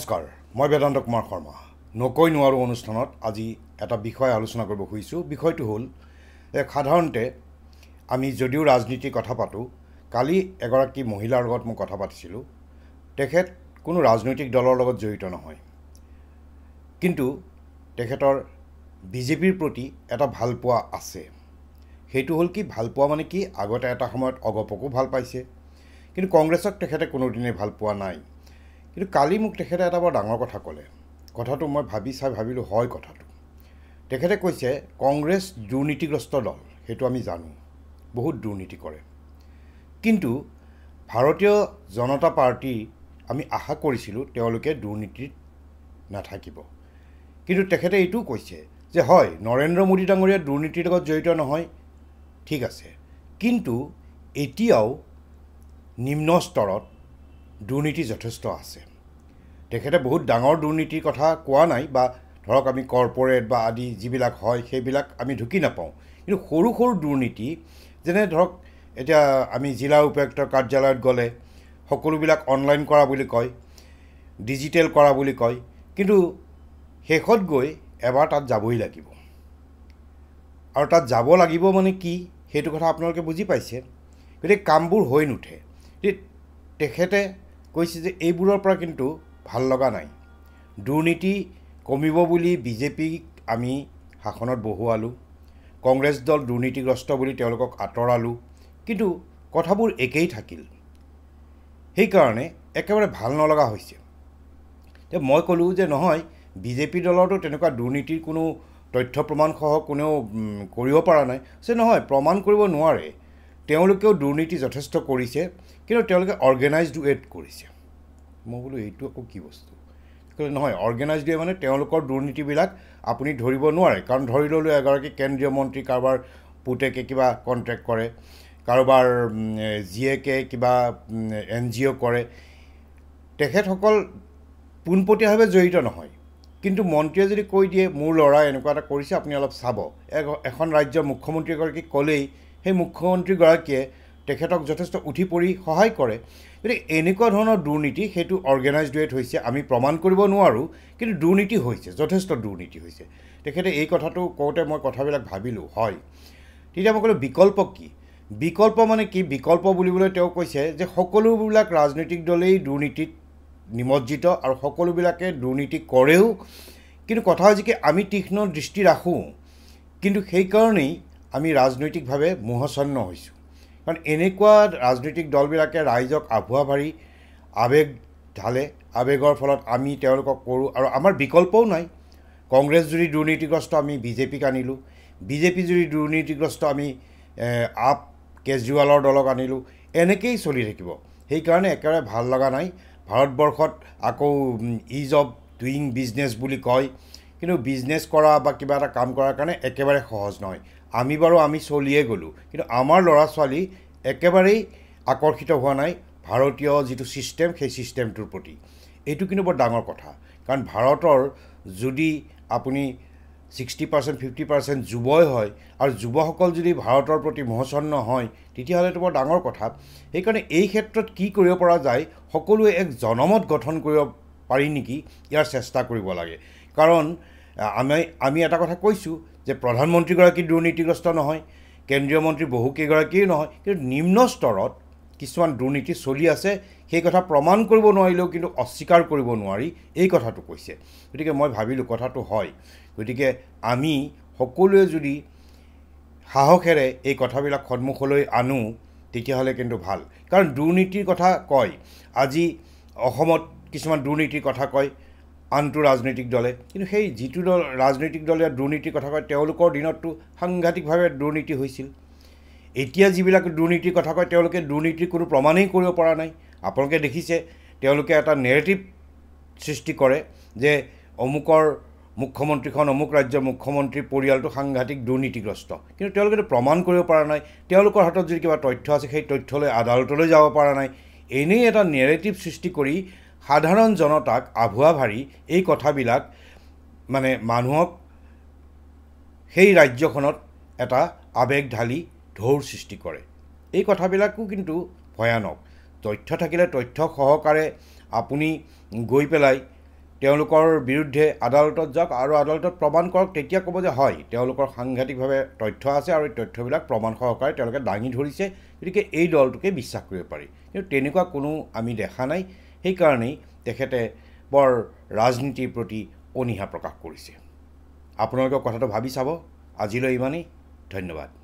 নমস্কাৰ মই বেদান্ত কুমাৰ শৰ্মা নকৈ নোৱাৰোঁ অনুষ্ঠানত আজি এটা বিষয় আলোচনা কৰিব খুজিছোঁ বিষয়টো হ'ল যে সাধাৰণতে আমি যদিও ৰাজনীতিৰ কথা পাতোঁ কালি এগৰাকী মহিলাৰ লগত মই কথা পাতিছিলোঁ তেখেত কোনো ৰাজনৈতিক দলৰ লগত জড়িত নহয় কিন্তু তেখেতৰ বিজেপিৰ প্ৰতি এটা ভালপোৱা আছে সেইটো হ'ল কি ভালপোৱা মানে কি আগতে এটা সময়ত অগপকো ভাল পাইছে কিন্তু কংগ্ৰেছক তেখেতে কোনোদিনে ভাল পোৱা নাই কিন্তু কালি মোক তেখেতে এটা বৰ ডাঙৰ কথা ক'লে কথাটো মই ভাবি চাই ভাবিলোঁ হয় কথাটো তেখেতে কৈছে কংগ্ৰেছ দুৰ্নীতিগ্ৰস্ত দল সেইটো আমি জানো বহুত দুৰ্নীতি কৰে কিন্তু ভাৰতীয় জনতা পাৰ্টী আমি আশা কৰিছিলোঁ তেওঁলোকে দুৰ্নীতিত নাথাকিব কিন্তু তেখেতে এইটোও কৈছে যে হয় নৰেন্দ্ৰ মোদী ডাঙৰীয়া দুৰ্নীতিৰ লগত জড়িত নহয় ঠিক আছে কিন্তু এতিয়াও নিম্ন স্তৰত দুৰ্নীতি যথেষ্ট আছে তেখেতে বহুত ডাঙৰ দুৰ্নীতিৰ কথা কোৱা নাই বা ধৰক আমি কৰ্পৰেট বা আদি যিবিলাক হয় সেইবিলাক আমি ঢুকি নাপাওঁ কিন্তু সৰু সৰু দুৰ্নীতি যেনে ধৰক এতিয়া আমি জিলা উপায়ুক্তৰ কাৰ্যালয়ত গ'লে সকলোবিলাক অনলাইন কৰা বুলি কয় ডিজিটেল কৰা বুলি কয় কিন্তু শেষত গৈ এবাৰ তাত যাবই লাগিব আৰু তাত যাব লাগিব মানে কি সেইটো কথা আপোনালোকে বুজি পাইছে গতিকে কামবোৰ হৈ নুঠে তেখেতে কৈছে যে এইবোৰৰ পৰা কিন্তু ভাল লগা নাই দুৰ্নীতি কমিব বুলি বিজেপিক আমি শাসনত বহুৱালোঁ কংগ্ৰেছ দল দুৰ্নীতিগ্ৰস্ত বুলি তেওঁলোকক আঁতৰালোঁ কিন্তু কথাবোৰ একেই থাকিল সেইকাৰণে একেবাৰে ভাল নলগা হৈছে মই ক'লোঁ যে নহয় বিজেপি দলৰতো তেনেকুৱা দুৰ্নীতিৰ কোনো তথ্য প্ৰমাণসহ কোনেও কৰিব পৰা নাই যে নহয় প্ৰমাণ কৰিব নোৱাৰে তেওঁলোকেও দুৰ্নীতি যথেষ্ট কৰিছে কিন্তু তেওঁলোকে অৰ্গেনাইজড ৱেত কৰিছে মই বোলো এইটো আকৌ কি বস্তু কিন্তু নহয় অৰ্গেনাইজ ডে মানে তেওঁলোকৰ দুৰ্নীতিবিলাক আপুনি ধৰিব নোৱাৰে কাৰণ ধৰি ল'লো এগৰাকী কেন্দ্ৰীয় মন্ত্ৰী কাৰোবাৰ পুতেকে কিবা কণ্ট্ৰেক্ট কৰে কাৰোবাৰ জি এ কে কিবা এন জি অ' কৰে তেখেতসকল পোনপটীয়াভাৱে জড়িত নহয় কিন্তু মন্ত্ৰীয়ে যদি কৈ দিয়ে মোৰ ল'ৰা এনেকুৱা এটা কৰিছে আপুনি অলপ চাব এখন ৰাজ্যৰ মুখ্যমন্ত্ৰীগৰাকীক ক'লেই সেই মুখ্যমন্ত্ৰীগৰাকীয়ে তেখেতক যথেষ্ট উঠি পৰি সহায় কৰে গতিকে এনেকুৱা ধৰণৰ দুৰ্নীতি সেইটো অৰ্গেনাইজড ৱেট হৈছে আমি প্ৰমাণ কৰিব নোৱাৰোঁ কিন্তু দুৰ্নীতি হৈছে যথেষ্ট দুৰ্নীতি হৈছে তেখেতে এই কথাটো কওঁতে মই কথাবিলাক ভাবিলোঁ হয় তেতিয়া মই ক'লোঁ বিকল্প কি বিকল্প মানে কি বিকল্প বুলিবলৈ তেওঁ কৈছে যে সকলোবিলাক ৰাজনৈতিক দলেই দুৰ্নীতিত নিমজ্জিত আৰু সকলোবিলাকে দুৰ্নীতি কৰেও কিন্তু কথা হৈছে কি আমি তীক্ষ্ণ দৃষ্টি ৰাখোঁ কিন্তু সেইকাৰণেই আমি ৰাজনৈতিকভাৱে মোহচন্ন হৈছোঁ কাৰণ এনেকুৱা ৰাজনৈতিক দলবিলাকে ৰাইজক আভুৱা পাৰি আৱেগ ঢালে আৱেগৰ ফলত আমি তেওঁলোকক কৰোঁ আৰু আমাৰ বিকল্পও নাই কংগ্ৰেছ যদি দুৰ্নীতিগ্ৰস্ত আমি বিজেপিক আনিলোঁ বিজেপি যদি দুৰ্নীতিগ্ৰস্ত আমি আপ কেজৰিৱালৰ দলক আনিলোঁ এনেকেই চলি থাকিব সেইকাৰণে একেবাৰে ভাল লগা নাই ভাৰতবৰ্ষত আকৌ ইজ অফ ডুইং বিজনেছ বুলি কয় কিন্তু বিজনেছ কৰা বা কিবা এটা কাম কৰাৰ কাৰণে একেবাৰে সহজ নহয় আমি বাৰু আমি চলিয়ে গ'লোঁ কিন্তু আমাৰ ল'ৰা ছোৱালী একেবাৰেই আকৰ্ষিত হোৱা নাই ভাৰতীয় যিটো ছিষ্টেম সেই ছিষ্টেমটোৰ প্ৰতি এইটো কিন্তু বৰ ডাঙৰ কথা কাৰণ ভাৰতৰ যদি আপুনি ছিক্সটি পাৰ্চেণ্ট ফিফটি পাৰ্চেণ্ট যুৱই হয় আৰু যুৱসকল যদি ভাৰতৰ প্ৰতি মহচন্ন হয় তেতিয়াহ'লেতো বৰ ডাঙৰ কথা সেইকাৰণে এই ক্ষেত্ৰত কি কৰিব পৰা যায় সকলোৱে এক জনমত গঠন কৰিব পাৰি নেকি ইয়াৰ চেষ্টা কৰিব লাগে কাৰণ আমি আমি এটা কথা কৈছোঁ যে প্ৰধানমন্ত্ৰীগৰাকী দুৰ্নীতিগ্ৰস্ত নহয় কেন্দ্ৰীয় মন্ত্ৰী বহুকেইগৰাকীও নহয় কিন্তু নিম্ন স্তৰত কিছুমান দুৰ্নীতি চলি আছে সেই কথা প্ৰমাণ কৰিব নোৱাৰিলেও কিন্তু অস্বীকাৰ কৰিব নোৱাৰি এই কথাটো কৈছে গতিকে মই ভাবিলোঁ কথাটো হয় গতিকে আমি সকলোৱে যদি সাহসেৰে এই কথাবিলাক সন্মুখলৈ আনো তেতিয়াহ'লে কিন্তু ভাল কাৰণ দুৰ্নীতিৰ কথা কয় আজি অসমত কিছুমান দুৰ্নীতিৰ কথা কয় আনটো ৰাজনৈতিক দলে কিন্তু সেই যিটো দল ৰাজনৈতিক দলে দুৰ্নীতিৰ কথা কয় তেওঁলোকৰ দিনততো সাংঘাতিকভাৱে দুৰ্নীতি হৈছিল এতিয়া যিবিলাক দুৰ্নীতিৰ কথা কয় তেওঁলোকে দুৰ্নীতিৰ কোনো প্ৰমাণেই কৰিব পৰা নাই আপোনালোকে দেখিছে তেওঁলোকে এটা নেৰেটিভ সৃষ্টি কৰে যে অমুকৰ মুখ্যমন্ত্ৰীখন অমুক ৰাজ্যৰ মুখ্যমন্ত্ৰীৰ পৰিয়ালটো সাংঘাতিক দুৰ্নীতিগ্ৰস্ত কিন্তু তেওঁলোকেতো প্ৰমাণ কৰিব পৰা নাই তেওঁলোকৰ হাতত যদি কিবা তথ্য আছে সেই তথ্যলৈ আদালতলৈ যাব পৰা নাই এনেই এটা নেৰেটিভ সৃষ্টি কৰি সাধাৰণ জনতাক আভুৱা ভাৰি এই কথাবিলাক মানে মানুহক সেই ৰাজ্যখনত এটা আৱেগ ঢালি ঢৌৰ সৃষ্টি কৰে এই কথাবিলাকো কিন্তু ভয়ানক তথ্য থাকিলে তথ্য সহকাৰে আপুনি গৈ পেলাই তেওঁলোকৰ বিৰুদ্ধে আদালতত যাওক আৰু আদালতত প্ৰমাণ কৰক তেতিয়া ক'ব যে হয় তেওঁলোকৰ সাংঘাতিকভাৱে তথ্য আছে আৰু এই তথ্যবিলাক প্ৰমাণ সহকাৰে তেওঁলোকে দাঙি ধৰিছে গতিকে এই দলটোকে বিশ্বাস কৰিব পাৰি কিন্তু তেনেকুৱা কোনো আমি দেখা নাই সেইকাৰণেই তেখেতে বৰ ৰাজনীতিৰ প্ৰতি অনীহা প্ৰকাশ কৰিছে আপোনালোকে কথাটো ভাবি চাব আজিলৈ ইমানেই ধন্যবাদ